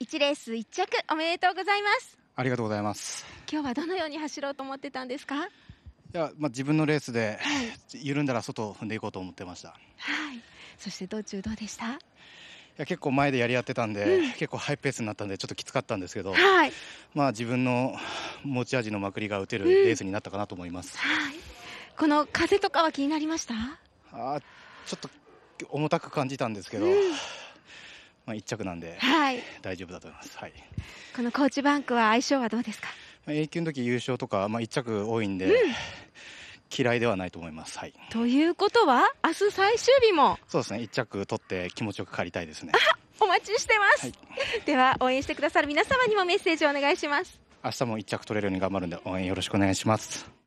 一レース一着おめでとうございますありがとうございます今日はどのように走ろうと思ってたんですかいや、まあ、自分のレースで、緩んだら外を踏んでいこうと思ってましたはいそして道中どうでしたいや結構前でやり合ってたんで、うん、結構ハイペースになったんでちょっときつかったんですけど、はい、まあ自分の持ち味のまくりが打てるレースになったかなと思います、うん、はいこの風とかは気になりましたあちょっと重たく感じたんですけど、うんまあ、一着なんで、はい、大丈夫だと思います、はい、このコーチバンクは相性はどうですかまあ、A 級の時優勝とか、まあ、一着多いんで、うん、嫌いではないと思います。はい、ということは明日最終日もそうですね一着取って気持ちよく帰りたいですね。お待ちしてます、はい、では応援してくださる皆様にもメッセージをお願いします明日も一着取れるように頑張るんで応援よろしくお願いします